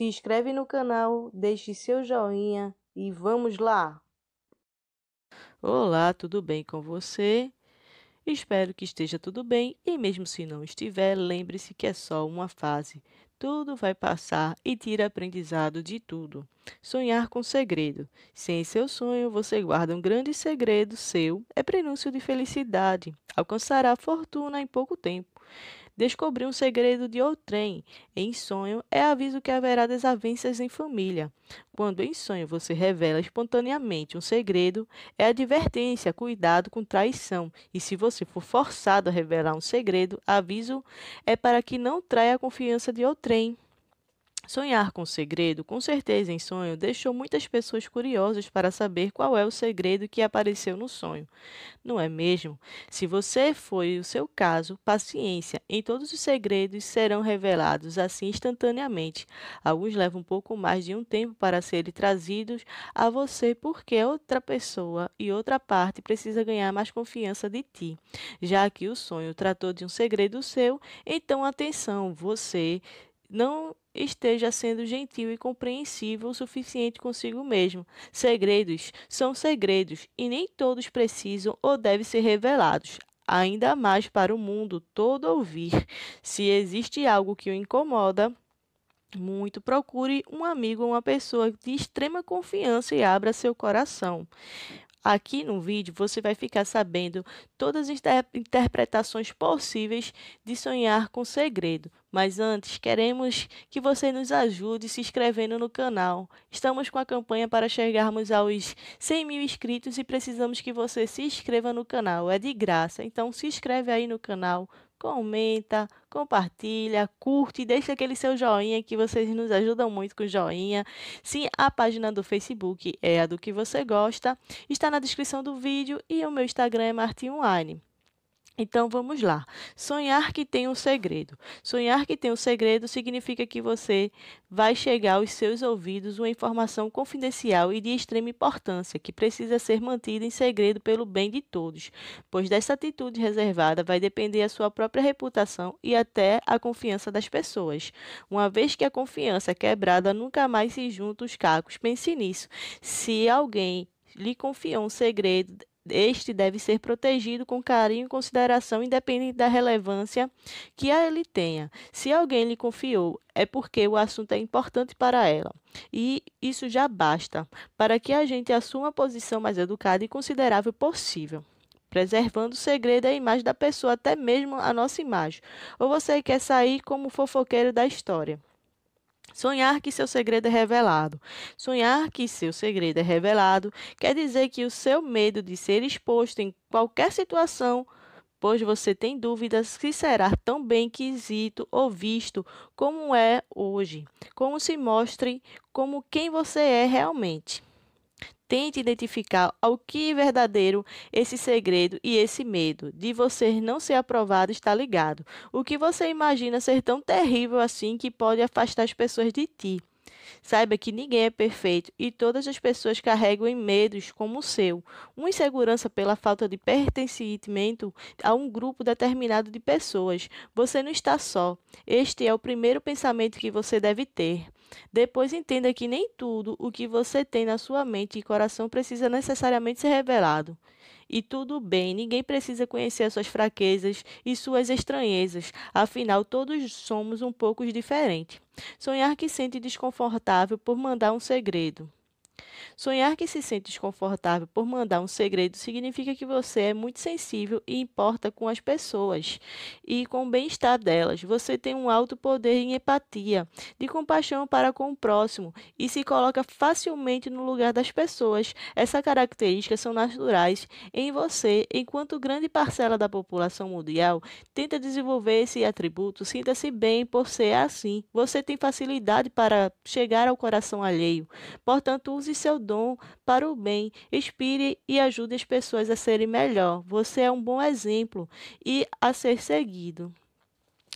Se inscreve no canal, deixe seu joinha e vamos lá! Olá, tudo bem com você? Espero que esteja tudo bem e, mesmo se não estiver, lembre-se que é só uma fase. Tudo vai passar e tira aprendizado de tudo. Sonhar com segredo. Sem seu sonho, você guarda um grande segredo seu. É prenúncio de felicidade. Alcançará fortuna em pouco tempo. Descobrir um segredo de outrem em sonho é aviso que haverá desavenças em família. Quando em sonho você revela espontaneamente um segredo, é advertência, cuidado com traição. E se você for forçado a revelar um segredo, aviso é para que não traia a confiança de outrem. Sonhar com o segredo, com certeza em sonho, deixou muitas pessoas curiosas para saber qual é o segredo que apareceu no sonho. Não é mesmo? Se você foi o seu caso, paciência, em todos os segredos serão revelados assim instantaneamente. Alguns levam um pouco mais de um tempo para serem trazidos a você porque outra pessoa e outra parte precisa ganhar mais confiança de ti. Já que o sonho tratou de um segredo seu, então atenção, você não esteja sendo gentil e compreensível o suficiente consigo mesmo. Segredos são segredos e nem todos precisam ou devem ser revelados. Ainda mais para o mundo todo ouvir. Se existe algo que o incomoda, muito, procure um amigo ou uma pessoa de extrema confiança e abra seu coração. Aqui no vídeo você vai ficar sabendo todas as interpretações possíveis de sonhar com segredo. Mas antes, queremos que você nos ajude se inscrevendo no canal. Estamos com a campanha para chegarmos aos 100 mil inscritos e precisamos que você se inscreva no canal. É de graça, então se inscreve aí no canal, comenta, compartilha, curte, deixa aquele seu joinha que vocês nos ajudam muito com joinha. Sim, a página do Facebook é a do que você gosta, está na descrição do vídeo e o meu Instagram é Martim então vamos lá. Sonhar que tem um segredo. Sonhar que tem um segredo significa que você vai chegar aos seus ouvidos uma informação confidencial e de extrema importância que precisa ser mantida em segredo pelo bem de todos, pois dessa atitude reservada vai depender a sua própria reputação e até a confiança das pessoas. Uma vez que a confiança é quebrada, nunca mais se junta os cacos. Pense nisso. Se alguém lhe confiou um segredo, este deve ser protegido com carinho e consideração, independente da relevância que ele tenha. Se alguém lhe confiou, é porque o assunto é importante para ela. E isso já basta para que a gente assuma a posição mais educada e considerável possível preservando o segredo e a imagem da pessoa, até mesmo a nossa imagem. Ou você quer sair como fofoqueiro da história? Sonhar que seu segredo é revelado. Sonhar que seu segredo é revelado quer dizer que o seu medo de ser exposto em qualquer situação, pois você tem dúvidas se será tão bem quisito ou visto como é hoje, como se mostre como quem você é realmente. Tente identificar ao que é verdadeiro esse segredo e esse medo de você não ser aprovado está ligado. O que você imagina ser tão terrível assim que pode afastar as pessoas de ti. Saiba que ninguém é perfeito e todas as pessoas carregam em medos como o seu, uma insegurança pela falta de pertencimento a um grupo determinado de pessoas. Você não está só. Este é o primeiro pensamento que você deve ter. Depois entenda que nem tudo o que você tem na sua mente e coração precisa necessariamente ser revelado. E tudo bem, ninguém precisa conhecer as suas fraquezas e suas estranhezas, afinal, todos somos um pouco diferentes. Sonhar que sente desconfortável por mandar um segredo. Sonhar que se sente desconfortável por mandar um segredo significa que você é muito sensível e importa com as pessoas e com o bem-estar delas. Você tem um alto poder em empatia, de compaixão para com o próximo e se coloca facilmente no lugar das pessoas. Essas características são naturais em você, enquanto grande parcela da população mundial tenta desenvolver esse atributo. Sinta-se bem por ser assim. Você tem facilidade para chegar ao coração alheio. Portanto, use seu dom para o bem, inspire e ajude as pessoas a serem melhor. Você é um bom exemplo e a ser seguido.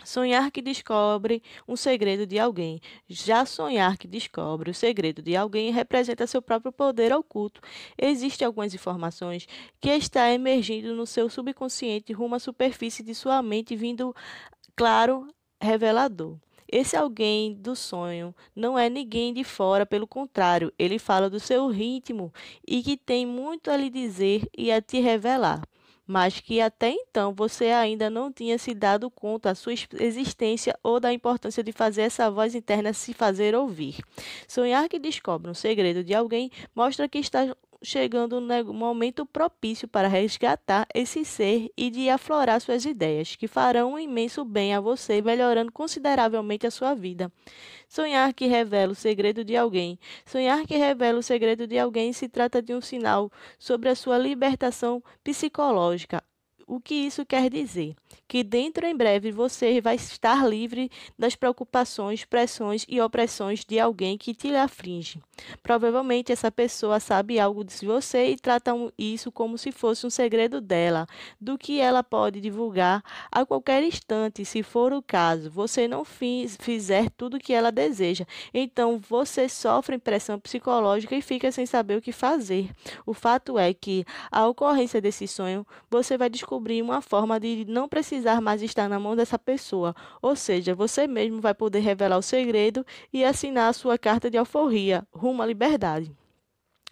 Sonhar que descobre um segredo de alguém. Já sonhar que descobre o segredo de alguém representa seu próprio poder oculto. Existem algumas informações que está emergindo no seu subconsciente rumo à superfície de sua mente, vindo claro revelador. Esse alguém do sonho não é ninguém de fora, pelo contrário, ele fala do seu ritmo e que tem muito a lhe dizer e a te revelar, mas que até então você ainda não tinha se dado conta da sua existência ou da importância de fazer essa voz interna se fazer ouvir. Sonhar que descobre um segredo de alguém mostra que está chegando um momento propício para resgatar esse ser e de aflorar suas ideias, que farão um imenso bem a você, melhorando consideravelmente a sua vida. Sonhar que revela o segredo de alguém. Sonhar que revela o segredo de alguém se trata de um sinal sobre a sua libertação psicológica. O que isso quer dizer? que dentro em breve você vai estar livre das preocupações, pressões e opressões de alguém que te aflige. Provavelmente essa pessoa sabe algo de você e trata isso como se fosse um segredo dela, do que ela pode divulgar a qualquer instante, se for o caso. Você não fizer tudo o que ela deseja, então você sofre pressão psicológica e fica sem saber o que fazer. O fato é que a ocorrência desse sonho, você vai descobrir uma forma de não precisar precisar mais estar na mão dessa pessoa, ou seja, você mesmo vai poder revelar o segredo e assinar a sua carta de alforria rumo à liberdade.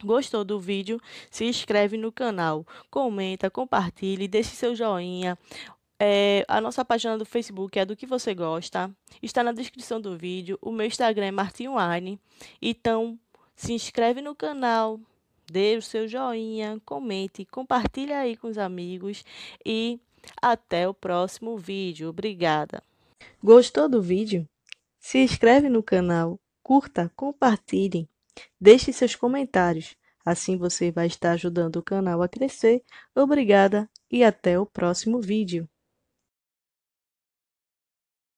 Gostou do vídeo? Se inscreve no canal, comenta, compartilhe, deixe seu joinha. É, a nossa página do Facebook é do que você gosta. Está na descrição do vídeo. O meu Instagram é Martin Arne. Então, se inscreve no canal, dê o seu joinha, comente, compartilhe aí com os amigos e até o próximo vídeo. Obrigada. Gostou do vídeo? Se inscreve no canal, curta, compartilhe, deixe seus comentários. Assim você vai estar ajudando o canal a crescer. Obrigada e até o próximo vídeo.